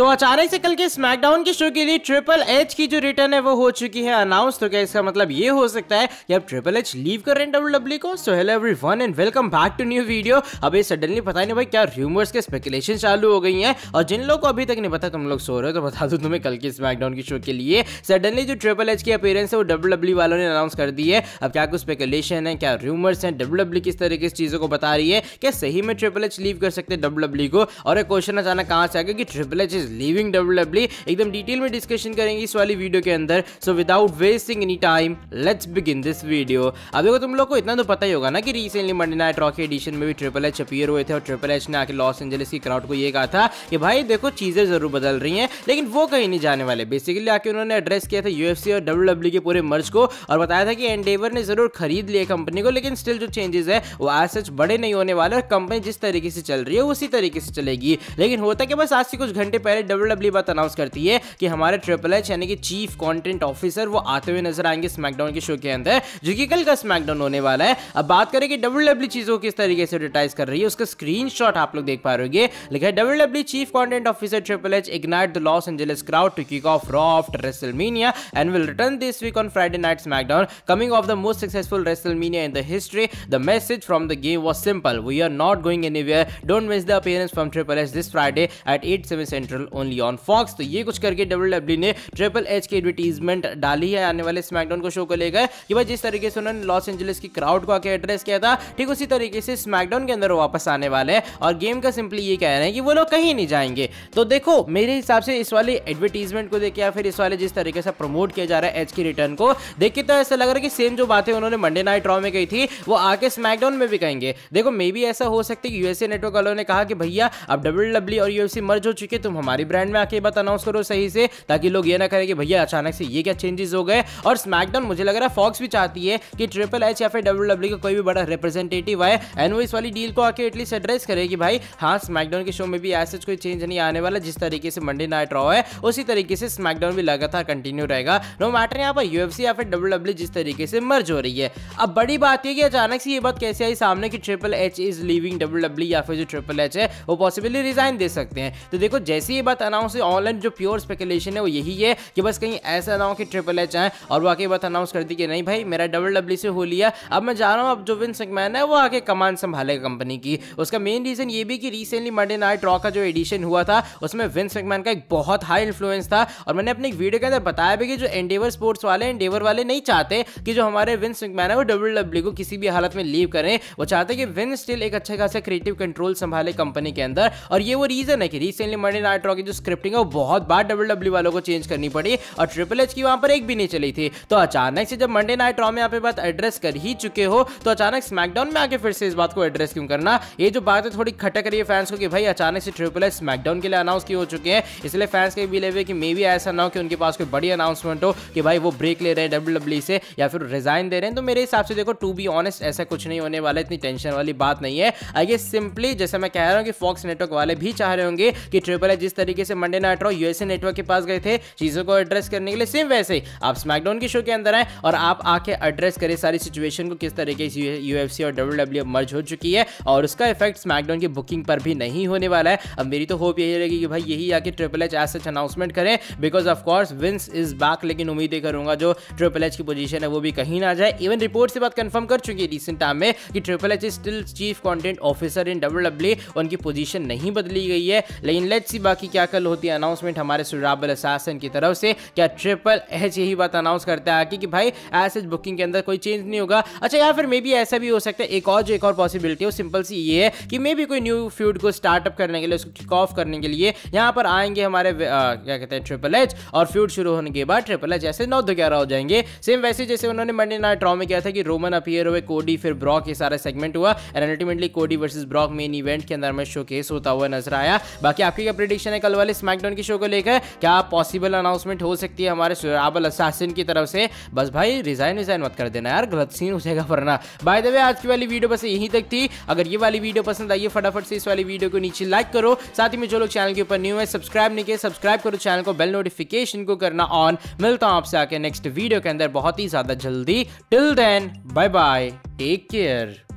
तो अचानक से कल के स्मैकडाउन के शो के लिए ट्रिपल एच की जो रिटर्न है वो हो चुकी है अनाउंस तो क्या इसका मतलब ये हो सकता है कि अब ट्रिपल एच लीव कर रहे हैं डब्ल्यू e को so hello everyone and welcome back to new video अभी सडनली पता नहीं भाई क्या र्यूमर्स के स्पेकुलेशन चालू हो गई है और जिन लोग को अभी तक नहीं पता तुम लोग सो रहे हो तो बता दो तुम्हें कल के स्मैकडाउन के शो के लिए सडनली जो ट्रिपल एच की अपेयरेंस है वो डब्ल्यू डब्ल्यू e वालों ने अनाउंस कर दी है अब क्या कुछ स्पेकुलेशन है क्या र्यूमर्स हैं डब्ल्यू डब्ल्यू e किस तरीके इस चीज़ों को बता रही है क्या सही में ट्रिपल एच लीव कर सकते हैं डब्ल्यू को और एक क्वेश्चन अचानक कहाँ से आ गया कि triple H is is living W एकदम डिटेल में डिस्कशन करेंगे इस वाली वीडियो के अंदर so without wasting any time let's begin this video अब देखो तुम लोग को इतना तो पता ही होगा ना कि recently Monday night trophy edition में भी ट्रिपल एच अपियर हुए थे और ट्रिपल एच ने आके लॉस एंजलिस की क्राउड को ये कहा था कि भाई देखो चीज़ें जरूर बदल रही हैं लेकिन वो कहीं नहीं जाने वाले बेसिकली आके उन्होंने एड्रेस किया था यूएफसी और डब्ल्यू के पूरे मर्ज को और बताया था कि एंडेवर ने जरूर खरीद लिया कंपनी को लेकिन स्टिल जो चेंजेस है वो आज सच बड़े नहीं होने वाले और कंपनी जिस तरीके से चल रही है उसी तरीके से चलेगी लेकिन होता है कि बस आज से कुछ घंटे पहले पहले डब्ल्यू बात अनाउंस करती है कि हमारे ट्रिपल एच यानी कि चीफ कॉन्टेंट ऑफिसर वो आते हुए नजर आएंगे स्मैकडाउन के शो के अंदर जो कि कल का स्मैकडाउन होने वाला है अब बात करें कि डब्ल्यू चीज़ों को किस तरीके से एडवर्टाइज कर रही है उसका स्क्रीन आप लोग देख पा रहे लिखा है W chief content officer triple H ignite the Los Angeles crowd to kick off Raw after WrestleMania and will return this week on Friday night SmackDown coming off the most successful WrestleMania in the history the message from the game was simple we are not going anywhere don't miss the appearance from triple H this Friday at at seven Central channel only on Fox तो ये कुछ करके W e ने triple H की advertisement डाली है आने वाले स्मैकडाउन को शो को लेकर कि भाई जिस तरीके से उन्होंने लॉस एंजलिस की क्राउड को आके एड्रेस किया था ठीक उसी तरीके से स्मैकडाउन के अंदर वापस आने वाले हैं और गेम का सिंपली ये कह रहे हैं कि वो लोग कहीं नहीं जाएंगे तो देखो मेरे हिसाब से इस वाले एडवर्टीजमेंट को देख या फिर इस वाले जिस तरीके से प्रमोट किया जा रहा है एच के रिटर्न को देख के तो ऐसा लग रहा है कि सेम जो बातें उन्होंने मंडे नाइट ड्रॉ में कही थी वो आके स्मैकडाउन में भी कहेंगे देखो मे भी ऐसा हो सकता है कि यूएसए नेटवर्क वालों ने कहा कि भैया अब डब्ल्यू e और यूएफसी मर्ज हो चुके तुम हमारे हमारी ब्रांड में आके बात अनाउंस करो सही से ताकि लोग ये ना करें कि भैया अचानक से ये क्या चेंजेस हो गए और स्मैकडाउन मुझे लग रहा है फॉक्स भी चाहती है कि ट्रिपल एच या फिर डब्ल्यू डब्ल्यू e का कोई भी बड़ा रिप्रेजेंटेटिव आए एंड वो इस वाली डील को आके एटलीस्ट एड्रेस करे कि भाई हाँ स्मैकडाउन के शो में भी ऐसे कोई चेंज नहीं आने वाला जिस तरीके से मंडे नाइट रॉ है उसी तरीके से स्मैकडाउन भी लगातार कंटिन्यू रहेगा नो मैटर यहाँ पर यूएफसी या फिर डब्ल्यू डब्ल्यू e जिस तरीके से मर्ज हो रही है अब बड़ी बात यह कि अचानक से ये बात कैसे आई सामने कि triple H is living W W या फिर जो ट्रिपल एच है वो पॉसिबली रिजाइन दे सकते हैं तो देखो जैसे ही ये बात अनाउंस है ऑनलाइन जो प्योर स्पेकुलेशन है वो यही है कि बस कहीं ऐसा ना हो कि ट्रिपल एच आए और वाकई बात अनाउंस कर दी कि नहीं भाई मेरा डबल डब्ल्यू e से हो लिया अब मैं जा रहा हूँ अब जो विन सिंगमैन है वो आगे कमान संभालेगा कंपनी की उसका मेन रीजन ये भी कि रिसेंटली मंडे नाइट रॉ का जो एडिशन हुआ था उसमें विन सिंगमैन का एक बहुत हाई इन्फ्लुएंस था और मैंने अपने एक वीडियो के अंदर बताया भी कि जो एंडेवर स्पोर्ट्स वाले एंडेवर वाले नहीं चाहते कि जो हमारे विन सिंगमैन है वो डब्ल्यू डब्ल्यू e को किसी भी हालत में लीव करें वो चाहते कि विन स्टिल एक अच्छे खासे क्रिएटिव कंट्रोल संभाले कंपनी के अंदर और ये वो रीजन है कि रिसेंटली मंडे नाइट रॉ की जो स्क्रिप्टिंग है वो बहुत बार डब्ल्यू डब्ल्यू e वालों को चेंज करनी पड़ी और ट्रिपल एच की वहां पर एक भी नहीं चली थी तो अचानक से जब मंडे नाइट रॉ में यहाँ पे बात एड्रेस कर ही चुके हो तो अचानक स्मैकडाउन में आके फिर से इस बात को एड्रेस क्यों करना ये जो बात है थोड़ी खटक रही है फैंस को कि भाई अचानक से ट्रिपल एच स्मैकडाउन के लिए अनाउंस की हो चुके हैं इसलिए फैंस के भी लेवे की मे भी ऐसा ना हो कि उनके पास कोई बड़ी अनाउंसमेंट हो कि भाई वो ब्रेक ले रहे हैं डब्ल्यू डब्ल्यू e से या फिर रिजाइन दे रहे हैं तो मेरे हिसाब से देखो टू बी ऑनेस्ट ऐसा कुछ नहीं होने वाला इतनी टेंशन वाली बात नहीं है आई गेस सिंपली जैसे मैं कह रहा हूँ कि फॉक्स नेटवर्क वाले भी चाह रहे होंगे कि ट्रिपल एच जिस तरीके से Monday night Raw USA network के पास गए थे चीज़ों को एड्रेस करने के लिए सेम वैसे ही आप स्मैकडाउन के शो के अंदर आए और आप आके एड्रेस करें सारी सिचुएशन को किस तरीके से यूएफसी और डब्ल्यू मर्ज e हो चुकी है और उसका इफेक्ट स्मैकडाउन की बुकिंग पर भी नहीं होने वाला है अब मेरी तो होप यही रहेगी कि भाई यही आके triple H S H announcement करें because of course Vince is back लेकिन उम्मीदें करूंगा जो ट्रिपल एच की पोजिशन है वो भी कहीं ना जाए इवन रिपोर्ट से बात कंफर्म कर चुकी है रिसेंट टाइम में कि triple H is still chief content officer in W उनकी पोजिशन नहीं बदली गई है लेकिन लेट्स सी बाकी क्या कल होती है अनाउंसमेंट हमारे सुराबल असासन की तरफ से क्या ट्रिपल एच यही बात अनाउंस करता है आगे कि भाई एस एच बुकिंग के अंदर कोई चेंज नहीं होगा अच्छा या फिर मे बी ऐसा भी हो सकता है एक और जो एक और पॉसिबिलिटी है वो सिंपल सी ये है कि मे बी कोई न्यू फ्यूड को स्टार्टअप करने के लिए उसको किक ऑफ करने के लिए यहाँ पर आएंगे हमारे आ, क्या कहते हैं ट्रिपल एच और फ्यूड शुरू होने के बाद ट्रिपल एच ऐसे नौ दो ग्यारह हो जाएंगे सेम वैसे जैसे उन्होंने मंडे नाइट ट्रॉ में किया था कि रोमन अपियर हुए कोडी फिर ब्रॉक ये सारा सेगमेंट हुआ and ultimately Cody versus Brock main event के अंदर में शो होता हुआ नजर आया बाकी आपकी क्या प्रिडिक्शन है हैं कल वाले स्मैकडाउन की शो को लेकर क्या पॉसिबल अनाउंसमेंट हो सकती है हमारे सुराबल असासिन की तरफ से बस भाई रिजाइन विजाइन मत कर देना यार गलत सीन हो जाएगा वरना बाय द वे आज की वाली वीडियो बस यहीं तक थी अगर ये वाली वीडियो पसंद आई है फटाफट से इस वाली वीडियो को नीचे लाइक करो साथ ही में जो लोग चैनल के ऊपर न्यू है सब्सक्राइब नहीं किया सब्सक्राइब करो चैनल को बेल नोटिफिकेशन को करना ऑन मिलता हूँ आपसे आके नेक्स्ट वीडियो के अंदर बहुत ही ज़्यादा जल्दी till then bye bye take care